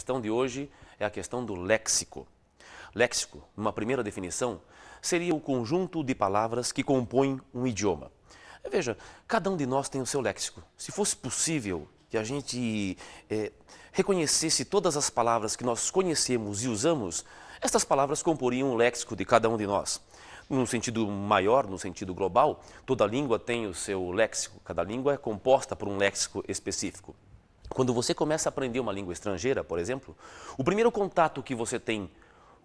questão de hoje é a questão do léxico. Léxico, numa primeira definição, seria o conjunto de palavras que compõem um idioma. Veja, cada um de nós tem o seu léxico. Se fosse possível que a gente é, reconhecesse todas as palavras que nós conhecemos e usamos, estas palavras comporiam o léxico de cada um de nós. Num sentido maior, no sentido global, toda língua tem o seu léxico. Cada língua é composta por um léxico específico. Quando você começa a aprender uma língua estrangeira, por exemplo, o primeiro contato que você tem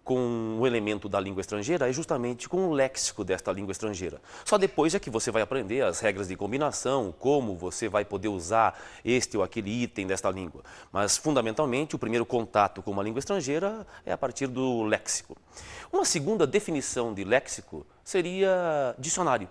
com o elemento da língua estrangeira é justamente com o léxico desta língua estrangeira. Só depois é que você vai aprender as regras de combinação, como você vai poder usar este ou aquele item desta língua. Mas, fundamentalmente, o primeiro contato com uma língua estrangeira é a partir do léxico. Uma segunda definição de léxico seria dicionário.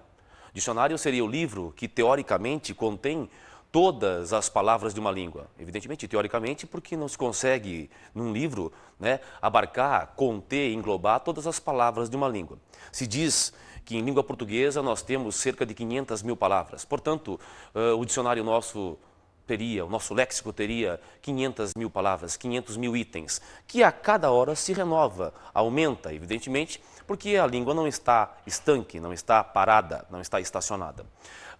Dicionário seria o livro que, teoricamente, contém todas as palavras de uma língua. Evidentemente, teoricamente, porque não se consegue, num livro, né, abarcar, conter, englobar todas as palavras de uma língua. Se diz que em língua portuguesa nós temos cerca de 500 mil palavras. Portanto, uh, o dicionário nosso teria, o nosso léxico teria 500 mil palavras, 500 mil itens, que a cada hora se renova, aumenta, evidentemente, porque a língua não está estanque, não está parada, não está estacionada.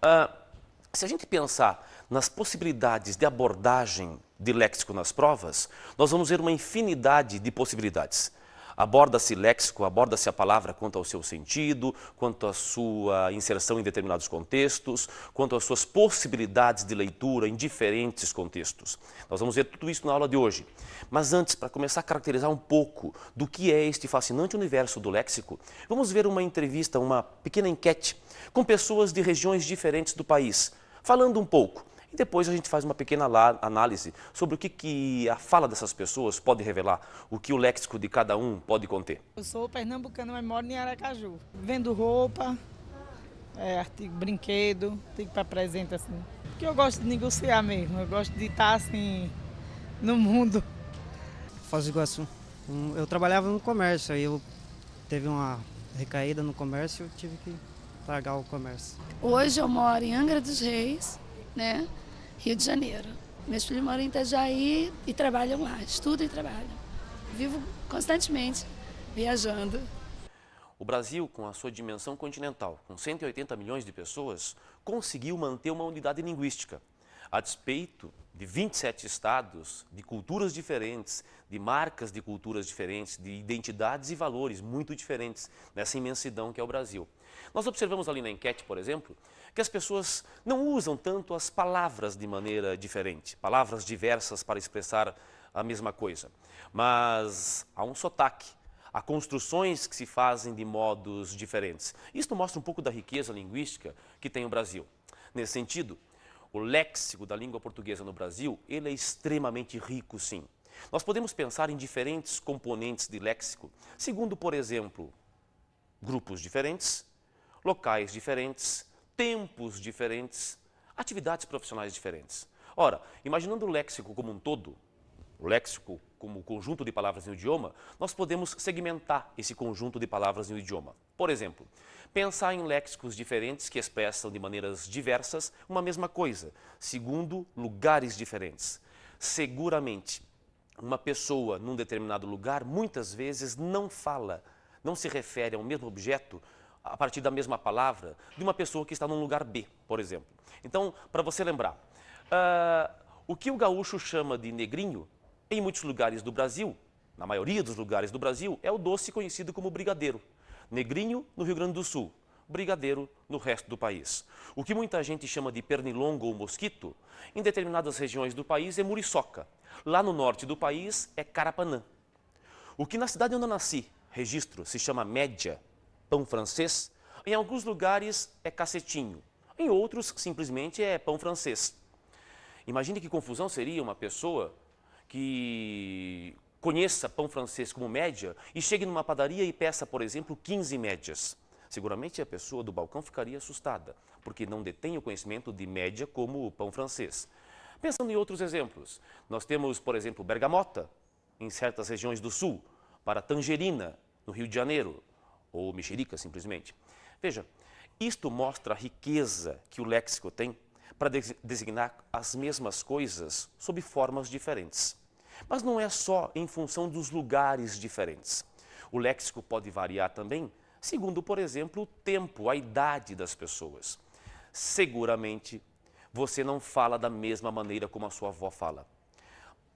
Uh, se a gente pensar nas possibilidades de abordagem de léxico nas provas, nós vamos ver uma infinidade de possibilidades. Aborda-se léxico, aborda-se a palavra quanto ao seu sentido, quanto à sua inserção em determinados contextos, quanto às suas possibilidades de leitura em diferentes contextos. Nós vamos ver tudo isso na aula de hoje. Mas antes, para começar a caracterizar um pouco do que é este fascinante universo do léxico, vamos ver uma entrevista, uma pequena enquete com pessoas de regiões diferentes do país, falando um pouco e depois a gente faz uma pequena análise sobre o que, que a fala dessas pessoas pode revelar, o que o léxico de cada um pode conter. Eu sou pernambucana, mas moro em Aracaju. Vendo roupa, é, artigo, brinquedo, artigo para presente, assim. Porque eu gosto de negociar mesmo, eu gosto de estar assim, no mundo. Foz Iguaçu. Eu trabalhava no comércio, aí eu teve uma recaída no comércio, eu tive que largar o comércio. Hoje eu moro em Angra dos Reis, né? Rio de Janeiro. Meus filhos moram em Itajaí e trabalham lá, estudam e trabalham. Vivo constantemente viajando. O Brasil, com a sua dimensão continental, com 180 milhões de pessoas, conseguiu manter uma unidade linguística. A despeito de 27 estados, de culturas diferentes, de marcas de culturas diferentes, de identidades e valores muito diferentes nessa imensidão que é o Brasil. Nós observamos ali na enquete, por exemplo, que as pessoas não usam tanto as palavras de maneira diferente, palavras diversas para expressar a mesma coisa. Mas há um sotaque, há construções que se fazem de modos diferentes. Isto mostra um pouco da riqueza linguística que tem o Brasil. Nesse sentido, o léxico da língua portuguesa no Brasil, ele é extremamente rico, sim. Nós podemos pensar em diferentes componentes de léxico, segundo, por exemplo, grupos diferentes, locais diferentes, tempos diferentes, atividades profissionais diferentes. Ora, imaginando o léxico como um todo, o léxico como conjunto de palavras no idioma, nós podemos segmentar esse conjunto de palavras no idioma. Por exemplo, pensar em léxicos diferentes que expressam de maneiras diversas uma mesma coisa, segundo lugares diferentes. Seguramente, uma pessoa num determinado lugar muitas vezes não fala, não se refere ao mesmo objeto a partir da mesma palavra de uma pessoa que está num lugar B, por exemplo. Então, para você lembrar, uh, o que o gaúcho chama de negrinho, em muitos lugares do Brasil, na maioria dos lugares do Brasil, é o doce conhecido como brigadeiro. Negrinho no Rio Grande do Sul, brigadeiro no resto do país. O que muita gente chama de pernilongo ou mosquito, em determinadas regiões do país é muriçoca. Lá no norte do país é carapanã. O que na cidade onde eu nasci, registro, se chama média, pão francês. Em alguns lugares é cacetinho, em outros simplesmente é pão francês. Imagine que confusão seria uma pessoa que conheça pão francês como média e chegue numa padaria e peça, por exemplo, 15 médias. Seguramente a pessoa do balcão ficaria assustada, porque não detém o conhecimento de média como o pão francês. Pensando em outros exemplos, nós temos, por exemplo, bergamota, em certas regiões do sul, para tangerina, no Rio de Janeiro, ou mexerica, simplesmente. Veja, isto mostra a riqueza que o léxico tem para designar as mesmas coisas sob formas diferentes. Mas não é só em função dos lugares diferentes. O léxico pode variar também segundo, por exemplo, o tempo, a idade das pessoas. Seguramente, você não fala da mesma maneira como a sua avó fala.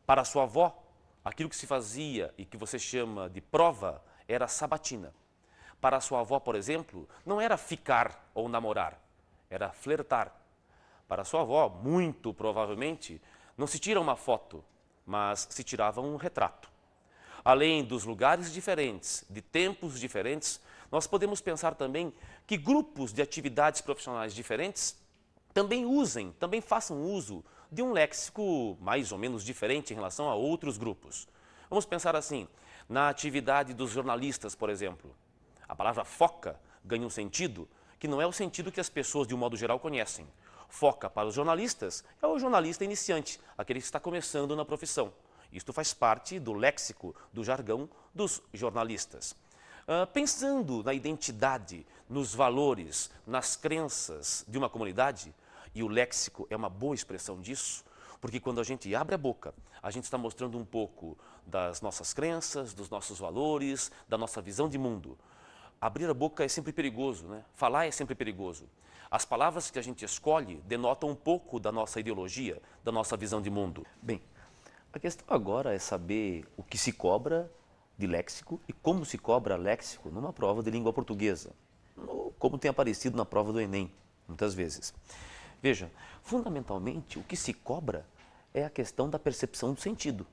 Para a sua avó, aquilo que se fazia e que você chama de prova era sabatina. Para sua avó, por exemplo, não era ficar ou namorar, era flertar. Para sua avó, muito provavelmente, não se tira uma foto, mas se tirava um retrato. Além dos lugares diferentes, de tempos diferentes, nós podemos pensar também que grupos de atividades profissionais diferentes também usem, também façam uso de um léxico mais ou menos diferente em relação a outros grupos. Vamos pensar assim, na atividade dos jornalistas, por exemplo. A palavra foca ganha um sentido que não é o sentido que as pessoas, de um modo geral, conhecem. Foca para os jornalistas é o jornalista iniciante, aquele que está começando na profissão. Isto faz parte do léxico, do jargão dos jornalistas. Uh, pensando na identidade, nos valores, nas crenças de uma comunidade, e o léxico é uma boa expressão disso, porque quando a gente abre a boca, a gente está mostrando um pouco das nossas crenças, dos nossos valores, da nossa visão de mundo abrir a boca é sempre perigoso, né? Falar é sempre perigoso. As palavras que a gente escolhe denotam um pouco da nossa ideologia, da nossa visão de mundo. Bem, a questão agora é saber o que se cobra de léxico e como se cobra léxico numa prova de língua portuguesa, como tem aparecido na prova do Enem, muitas vezes. Veja, fundamentalmente o que se cobra é a questão da percepção do sentido.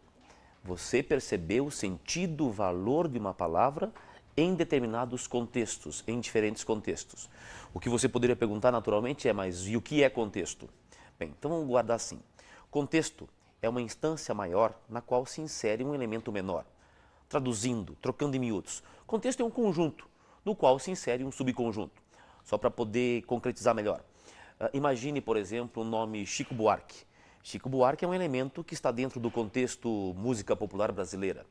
Você percebeu o sentido, o valor de uma palavra em determinados contextos, em diferentes contextos. O que você poderia perguntar naturalmente é, mas e o que é contexto? Bem, então vamos guardar assim. Contexto é uma instância maior na qual se insere um elemento menor. Traduzindo, trocando em miúdos, contexto é um conjunto no qual se insere um subconjunto. Só para poder concretizar melhor. Uh, imagine, por exemplo, o nome Chico Buarque. Chico Buarque é um elemento que está dentro do contexto música popular brasileira.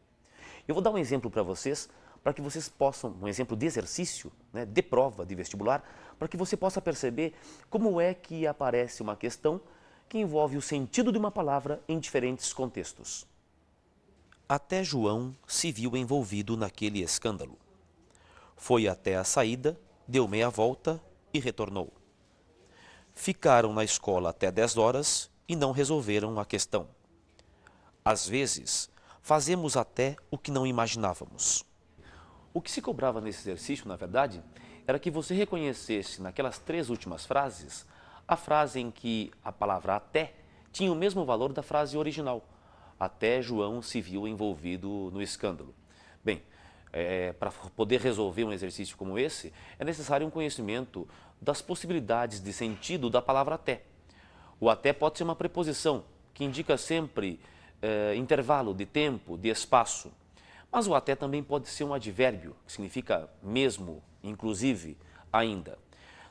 Eu vou dar um exemplo para vocês para que vocês possam, um exemplo de exercício, né, de prova, de vestibular, para que você possa perceber como é que aparece uma questão que envolve o sentido de uma palavra em diferentes contextos. Até João se viu envolvido naquele escândalo. Foi até a saída, deu meia volta e retornou. Ficaram na escola até 10 horas e não resolveram a questão. Às vezes, fazemos até o que não imaginávamos. O que se cobrava nesse exercício, na verdade, era que você reconhecesse naquelas três últimas frases a frase em que a palavra até tinha o mesmo valor da frase original. Até João se viu envolvido no escândalo. Bem, é, para poder resolver um exercício como esse, é necessário um conhecimento das possibilidades de sentido da palavra até. O até pode ser uma preposição, que indica sempre é, intervalo de tempo, de espaço. Mas o até também pode ser um advérbio, que significa mesmo, inclusive, ainda.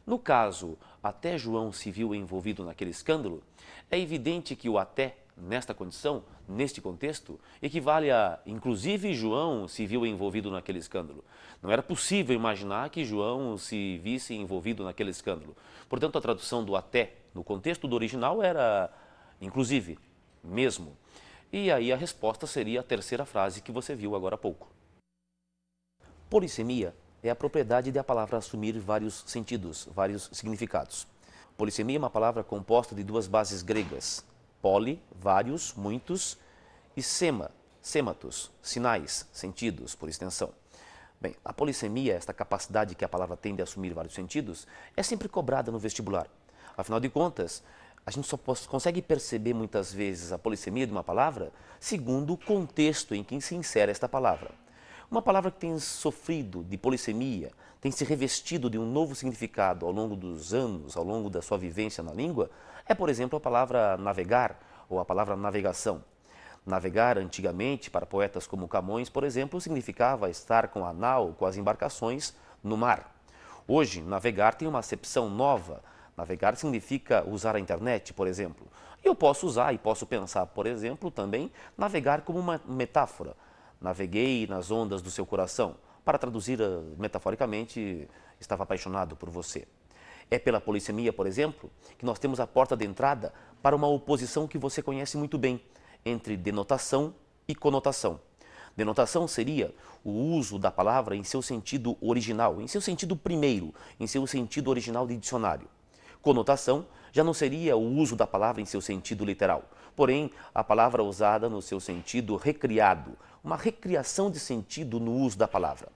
No caso, até João se viu envolvido naquele escândalo, é evidente que o até, nesta condição, neste contexto, equivale a inclusive João se viu envolvido naquele escândalo. Não era possível imaginar que João se visse envolvido naquele escândalo. Portanto, a tradução do até no contexto do original era inclusive, mesmo. E aí a resposta seria a terceira frase que você viu agora há pouco. Polissemia é a propriedade de a palavra assumir vários sentidos, vários significados. Polissemia é uma palavra composta de duas bases gregas, poli, vários, muitos, e sema, sematos, sinais, sentidos, por extensão. Bem, a polissemia, esta capacidade que a palavra tem de assumir vários sentidos, é sempre cobrada no vestibular. Afinal de contas, a gente só consegue perceber muitas vezes a polissemia de uma palavra segundo o contexto em que se insere esta palavra. Uma palavra que tem sofrido de polissemia, tem se revestido de um novo significado ao longo dos anos, ao longo da sua vivência na língua, é, por exemplo, a palavra navegar ou a palavra navegação. Navegar, antigamente, para poetas como Camões, por exemplo, significava estar com a nau, com as embarcações, no mar. Hoje, navegar tem uma acepção nova, Navegar significa usar a internet, por exemplo. Eu posso usar e posso pensar, por exemplo, também navegar como uma metáfora. Naveguei nas ondas do seu coração. Para traduzir ah, metaforicamente, estava apaixonado por você. É pela polissemia, por exemplo, que nós temos a porta de entrada para uma oposição que você conhece muito bem, entre denotação e conotação. Denotação seria o uso da palavra em seu sentido original, em seu sentido primeiro, em seu sentido original de dicionário conotação já não seria o uso da palavra em seu sentido literal, porém a palavra usada no seu sentido recriado, uma recriação de sentido no uso da palavra.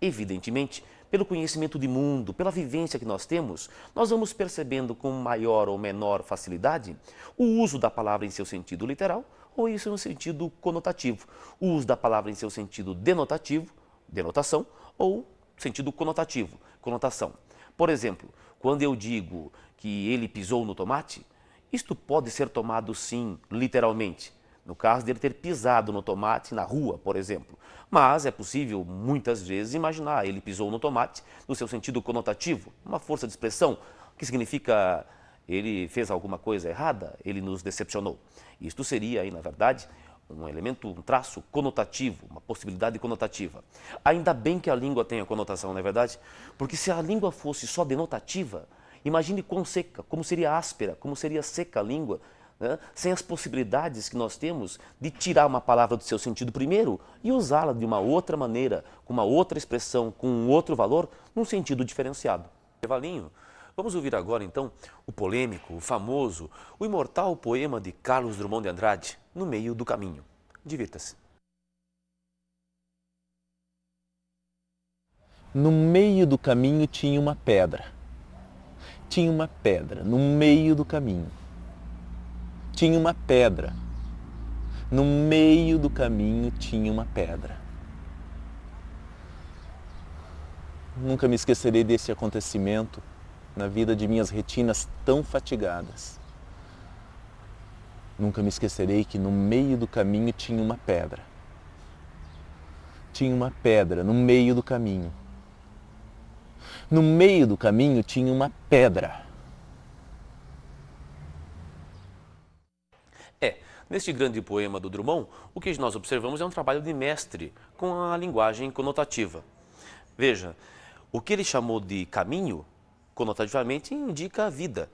Evidentemente, pelo conhecimento de mundo, pela vivência que nós temos, nós vamos percebendo com maior ou menor facilidade o uso da palavra em seu sentido literal ou isso no sentido conotativo, o uso da palavra em seu sentido denotativo, denotação, ou sentido conotativo, conotação. Por exemplo, quando eu digo que ele pisou no tomate, isto pode ser tomado sim, literalmente, no caso dele ter pisado no tomate na rua, por exemplo. Mas é possível, muitas vezes, imaginar ele pisou no tomate no seu sentido conotativo, uma força de expressão que significa ele fez alguma coisa errada, ele nos decepcionou. Isto seria aí, na verdade, um elemento, um traço conotativo, uma possibilidade conotativa. Ainda bem que a língua tem a conotação, não é verdade? Porque se a língua fosse só denotativa, imagine quão seca, como seria áspera, como seria seca a língua, né? sem as possibilidades que nós temos de tirar uma palavra do seu sentido primeiro e usá-la de uma outra maneira, com uma outra expressão, com um outro valor, num sentido diferenciado. Valinho, Vamos ouvir agora então o polêmico, o famoso, o imortal poema de Carlos Drummond de Andrade, no meio do caminho. Divirta-se. No meio do caminho tinha uma pedra. Tinha uma pedra no meio do caminho. Tinha uma pedra. No meio do caminho tinha uma pedra. Nunca me esquecerei desse acontecimento na vida de minhas retinas tão fatigadas. Nunca me esquecerei que no meio do caminho tinha uma pedra. Tinha uma pedra no meio do caminho. No meio do caminho tinha uma pedra. É, neste grande poema do Drummond, o que nós observamos é um trabalho de mestre com a linguagem conotativa. Veja, o que ele chamou de caminho, conotativamente, indica a vida,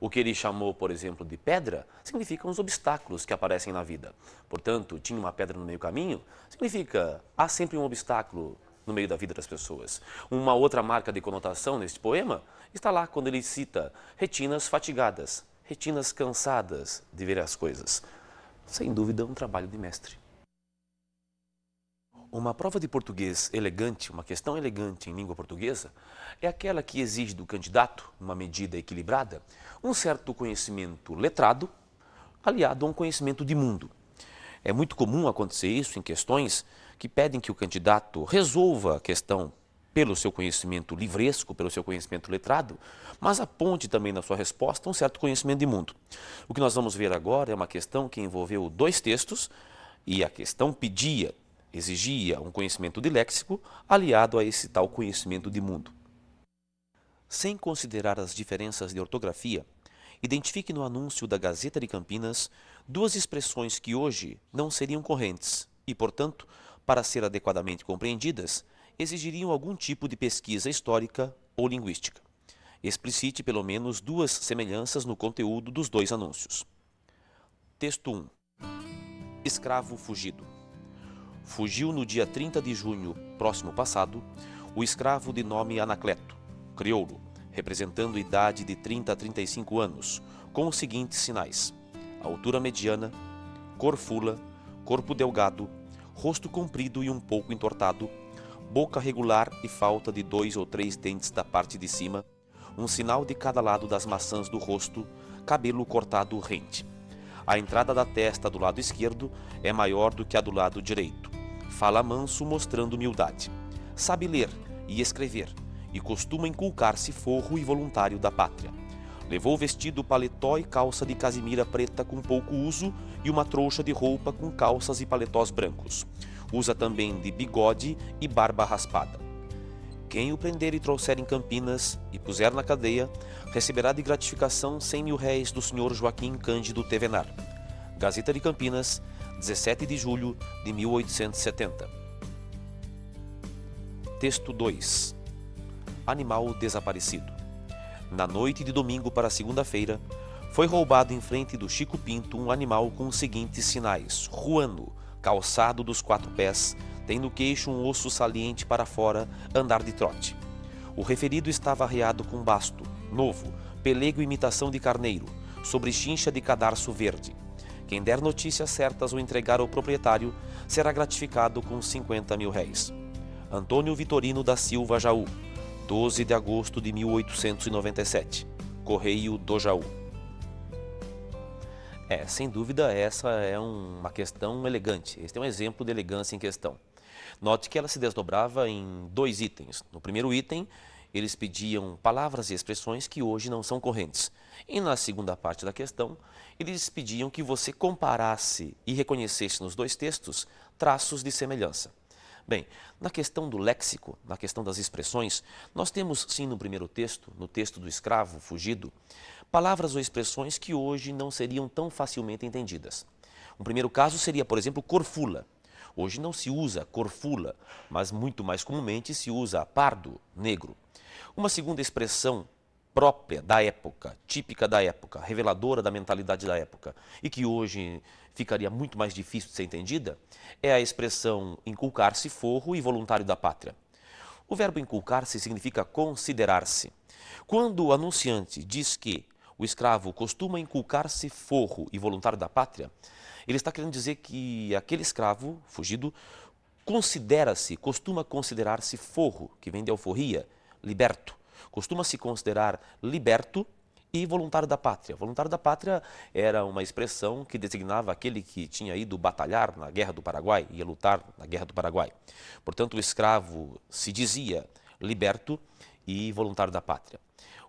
o que ele chamou, por exemplo, de pedra, significa os obstáculos que aparecem na vida. Portanto, tinha uma pedra no meio do caminho, significa há sempre um obstáculo no meio da vida das pessoas. Uma outra marca de conotação neste poema está lá quando ele cita retinas fatigadas, retinas cansadas de ver as coisas. Sem dúvida, um trabalho de mestre. Uma prova de português elegante, uma questão elegante em língua portuguesa, é aquela que exige do candidato, numa medida equilibrada, um certo conhecimento letrado, aliado a um conhecimento de mundo. É muito comum acontecer isso em questões que pedem que o candidato resolva a questão pelo seu conhecimento livresco, pelo seu conhecimento letrado, mas aponte também na sua resposta um certo conhecimento de mundo. O que nós vamos ver agora é uma questão que envolveu dois textos e a questão pedia Exigia um conhecimento de léxico aliado a esse tal conhecimento de mundo. Sem considerar as diferenças de ortografia, identifique no anúncio da Gazeta de Campinas duas expressões que hoje não seriam correntes e, portanto, para ser adequadamente compreendidas, exigiriam algum tipo de pesquisa histórica ou linguística. Explicite pelo menos duas semelhanças no conteúdo dos dois anúncios. Texto 1. Escravo fugido fugiu no dia 30 de junho próximo passado o escravo de nome Anacleto, crioulo, representando idade de 30 a 35 anos, com os seguintes sinais: altura mediana, cor fula, corpo delgado, rosto comprido e um pouco entortado, boca regular e falta de dois ou três dentes da parte de cima, um sinal de cada lado das maçãs do rosto, cabelo cortado rente. A entrada da testa do lado esquerdo é maior do que a do lado direito Fala manso mostrando humildade. Sabe ler e escrever e costuma inculcar-se forro e voluntário da pátria. Levou vestido paletó e calça de casimira preta com pouco uso e uma trouxa de roupa com calças e paletós brancos. Usa também de bigode e barba raspada. Quem o prender e trouxer em Campinas e puser na cadeia, receberá de gratificação 100 mil réis do senhor Joaquim Cândido Tevenar. Gazeta de Campinas, 17 de julho de 1870. Texto 2 Animal desaparecido. Na noite de domingo para segunda-feira, foi roubado em frente do Chico Pinto um animal com os seguintes sinais: ruano, calçado dos quatro pés, tem no queixo um osso saliente para fora, andar de trote. O referido estava arreado com basto, novo, pelego imitação de carneiro, sobre chincha de cadarço verde. Quem der notícias certas ou entregar ao proprietário será gratificado com 50 mil réis. Antônio Vitorino da Silva Jaú, 12 de agosto de 1897, Correio do Jaú. É, sem dúvida, essa é uma questão elegante. Este é um exemplo de elegância em questão. Note que ela se desdobrava em dois itens. No primeiro item, eles pediam palavras e expressões que hoje não são correntes. E na segunda parte da questão, eles pediam que você comparasse e reconhecesse nos dois textos traços de semelhança. Bem, na questão do léxico, na questão das expressões, nós temos sim no primeiro texto, no texto do escravo fugido, palavras ou expressões que hoje não seriam tão facilmente entendidas. Um primeiro caso seria, por exemplo, corfula. Hoje não se usa corfula, mas muito mais comumente se usa pardo, negro. Uma segunda expressão própria da época, típica da época, reveladora da mentalidade da época, e que hoje ficaria muito mais difícil de ser entendida, é a expressão inculcar-se forro e voluntário da pátria. O verbo inculcar-se significa considerar-se. Quando o anunciante diz que o escravo costuma inculcar-se forro e voluntário da pátria, ele está querendo dizer que aquele escravo fugido considera-se, costuma considerar-se forro, que vem de alforria, liberto. Costuma-se considerar liberto e voluntário da pátria. Voluntário da pátria era uma expressão que designava aquele que tinha ido batalhar na Guerra do Paraguai, ia lutar na Guerra do Paraguai. Portanto, o escravo se dizia liberto e voluntário da pátria.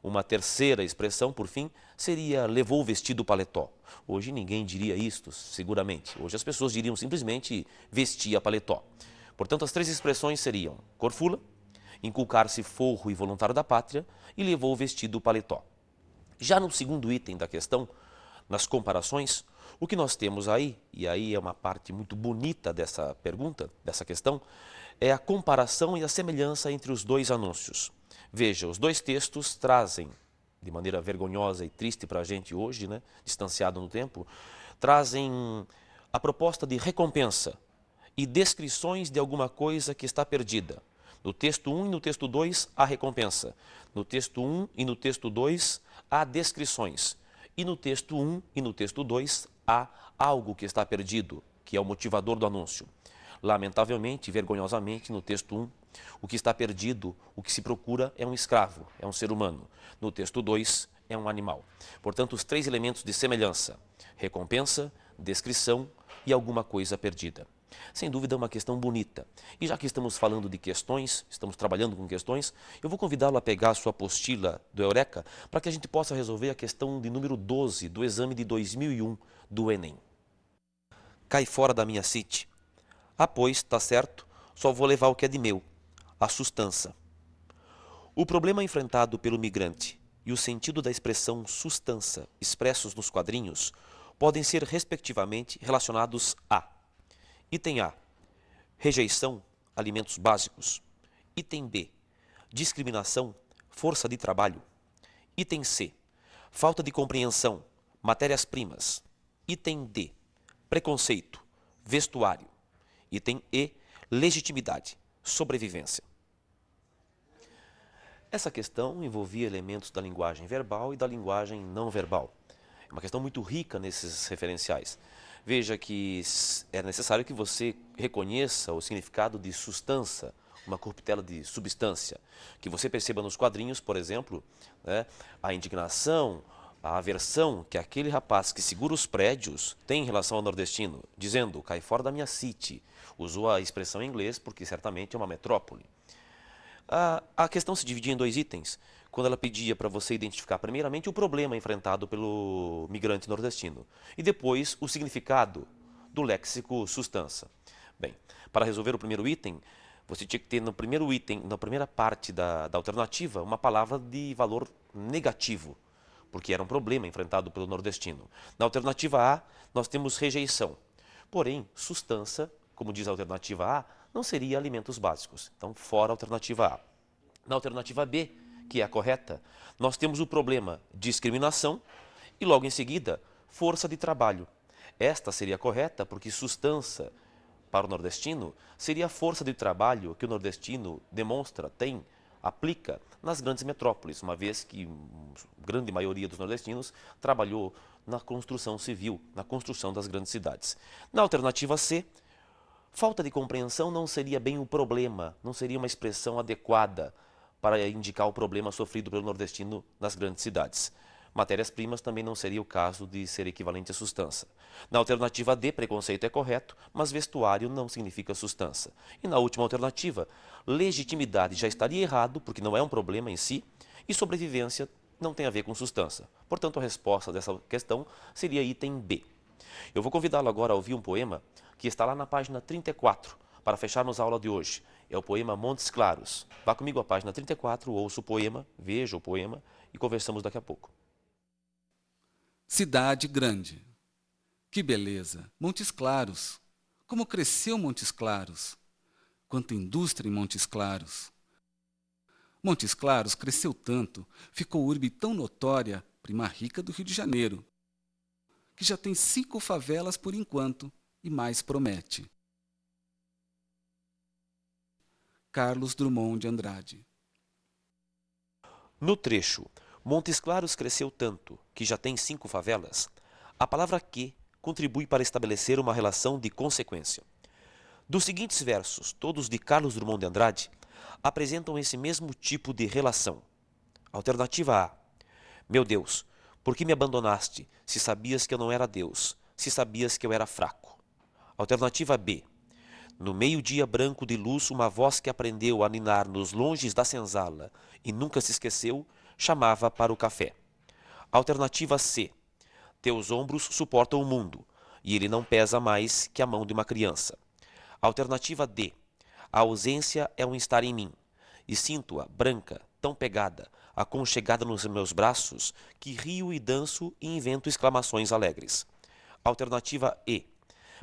Uma terceira expressão, por fim, seria levou o vestido paletó. Hoje ninguém diria isto, seguramente. Hoje as pessoas diriam simplesmente vestia paletó. Portanto, as três expressões seriam Corfula, inculcar-se forro e voluntário da pátria e levou o vestido paletó. Já no segundo item da questão, nas comparações, o que nós temos aí, e aí é uma parte muito bonita dessa pergunta, dessa questão, é a comparação e a semelhança entre os dois anúncios. Veja, os dois textos trazem, de maneira vergonhosa e triste para a gente hoje, né, distanciado no tempo, trazem a proposta de recompensa e descrições de alguma coisa que está perdida. No texto 1 e no texto 2, há recompensa. No texto 1 e no texto 2, há descrições. E no texto 1 e no texto 2, há algo que está perdido, que é o motivador do anúncio. Lamentavelmente, vergonhosamente, no texto 1, o que está perdido, o que se procura é um escravo, é um ser humano. No texto 2, é um animal. Portanto, os três elementos de semelhança: recompensa, descrição e alguma coisa perdida. Sem dúvida é uma questão bonita. E já que estamos falando de questões, estamos trabalhando com questões, eu vou convidá-lo a pegar a sua apostila do Eureka para que a gente possa resolver a questão de número 12 do exame de 2001 do Enem. Cai fora da minha city. Ah, pois, tá certo, só vou levar o que é de meu, a sustança. O problema enfrentado pelo migrante e o sentido da expressão sustança expressos nos quadrinhos podem ser respectivamente relacionados a Item A: rejeição, alimentos básicos. Item B: discriminação, força de trabalho. Item C: falta de compreensão, matérias-primas. Item D: preconceito, vestuário. Item E: legitimidade, sobrevivência. Essa questão envolvia elementos da linguagem verbal e da linguagem não verbal. É uma questão muito rica nesses referenciais. Veja que é necessário que você reconheça o significado de substância, uma corruptela de substância. Que você perceba nos quadrinhos, por exemplo, né, a indignação, a aversão que aquele rapaz que segura os prédios tem em relação ao nordestino, dizendo, cai fora da minha city. Usou a expressão em inglês porque certamente é uma metrópole. A, ah, a questão se divide em dois itens quando ela pedia para você identificar primeiramente o problema enfrentado pelo migrante nordestino e depois o significado do léxico sustância. Bem, para resolver o primeiro item, você tinha que ter no primeiro item, na primeira parte da, da alternativa, uma palavra de valor negativo, porque era um problema enfrentado pelo nordestino. Na alternativa A, nós temos rejeição. Porém, sustância, como diz a alternativa A, não seria alimentos básicos. Então, fora a alternativa A. Na alternativa B, que é a correta, nós temos o problema discriminação e, logo em seguida, força de trabalho. Esta seria correta porque sustança para o nordestino seria a força de trabalho que o nordestino demonstra, tem, aplica nas grandes metrópoles, uma vez que a grande maioria dos nordestinos trabalhou na construção civil, na construção das grandes cidades. Na alternativa C, falta de compreensão não seria bem o problema, não seria uma expressão adequada para indicar o problema sofrido pelo nordestino nas grandes cidades. Matérias-primas também não seria o caso de ser equivalente à substância. Na alternativa D, preconceito é correto, mas vestuário não significa substância. E na última alternativa, legitimidade já estaria errado, porque não é um problema em si, e sobrevivência não tem a ver com substância. Portanto, a resposta dessa questão seria item B. Eu vou convidá-lo agora a ouvir um poema que está lá na página 34, para fecharmos a aula de hoje. É o poema Montes Claros. Vá comigo à página 34, ouça o poema, veja o poema e conversamos daqui a pouco. Cidade grande. Que beleza! Montes Claros. Como cresceu Montes Claros? Quanta indústria em Montes Claros. Montes Claros cresceu tanto, ficou urbe tão notória, prima rica do Rio de Janeiro, que já tem cinco favelas por enquanto e mais promete. Carlos Drummond de Andrade. No trecho, Montes Claros cresceu tanto que já tem cinco favelas. A palavra que contribui para estabelecer uma relação de consequência. Dos seguintes versos, todos de Carlos Drummond de Andrade, apresentam esse mesmo tipo de relação. Alternativa A: Meu Deus, por que me abandonaste se sabias que eu não era Deus, se sabias que eu era fraco? Alternativa B: no meio-dia branco de luz, uma voz que aprendeu a ninar nos longes da senzala e nunca se esqueceu, chamava para o café. Alternativa C. Teus ombros suportam o mundo, e ele não pesa mais que a mão de uma criança. Alternativa D. A ausência é um estar em mim, e sinto-a branca, tão pegada, aconchegada nos meus braços, que rio e danço e invento exclamações alegres. Alternativa E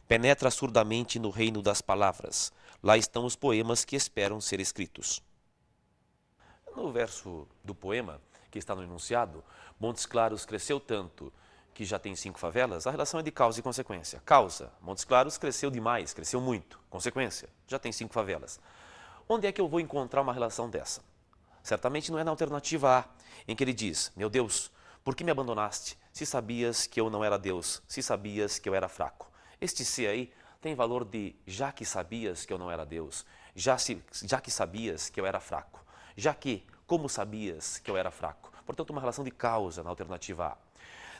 penetra surdamente no reino das palavras. Lá estão os poemas que esperam ser escritos. No verso do poema, que está no enunciado, Montes Claros cresceu tanto que já tem cinco favelas, a relação é de causa e consequência. Causa, Montes Claros cresceu demais, cresceu muito. Consequência, já tem cinco favelas. Onde é que eu vou encontrar uma relação dessa? Certamente não é na alternativa A, em que ele diz: Meu Deus, por que me abandonaste se sabias que eu não era Deus, se sabias que eu era fraco? Este se aí tem valor de já que sabias que eu não era Deus, já, se, já que sabias que eu era fraco, já que como sabias que eu era fraco. Portanto, uma relação de causa na alternativa A.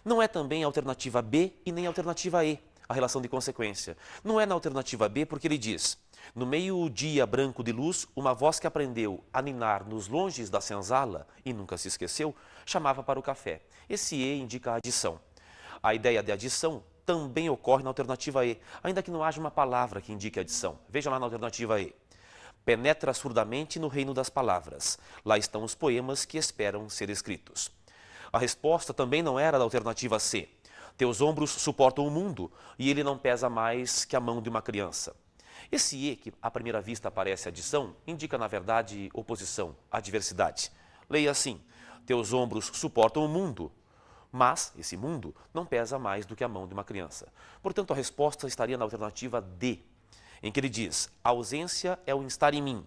Não é também a alternativa B e nem a alternativa E, a relação de consequência. Não é na alternativa B porque ele diz: No meio-dia branco de luz, uma voz que aprendeu a ninar nos longes da senzala e nunca se esqueceu, chamava para o café. Esse E indica a adição. A ideia de adição também ocorre na alternativa E, ainda que não haja uma palavra que indique adição. Veja lá na alternativa E. Penetra surdamente no reino das palavras. Lá estão os poemas que esperam ser escritos. A resposta também não era da alternativa C. Teus ombros suportam o mundo e ele não pesa mais que a mão de uma criança. Esse E, que à primeira vista parece adição, indica, na verdade, oposição, adversidade. Leia assim: Teus ombros suportam o mundo mas esse mundo não pesa mais do que a mão de uma criança. Portanto, a resposta estaria na alternativa D, em que ele diz: a ausência é o estar em mim,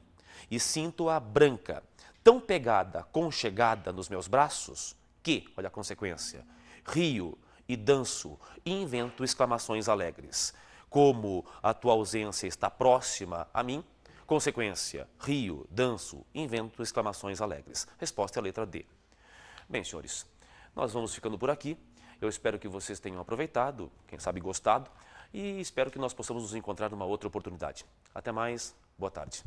e sinto-a branca, tão pegada, conchegada nos meus braços, que, olha a consequência, rio e danço e invento exclamações alegres. Como a tua ausência está próxima a mim, consequência, rio, danço, invento exclamações alegres. Resposta é a letra D. Bem, senhores, nós vamos ficando por aqui. Eu espero que vocês tenham aproveitado, quem sabe gostado, e espero que nós possamos nos encontrar numa outra oportunidade. Até mais, boa tarde.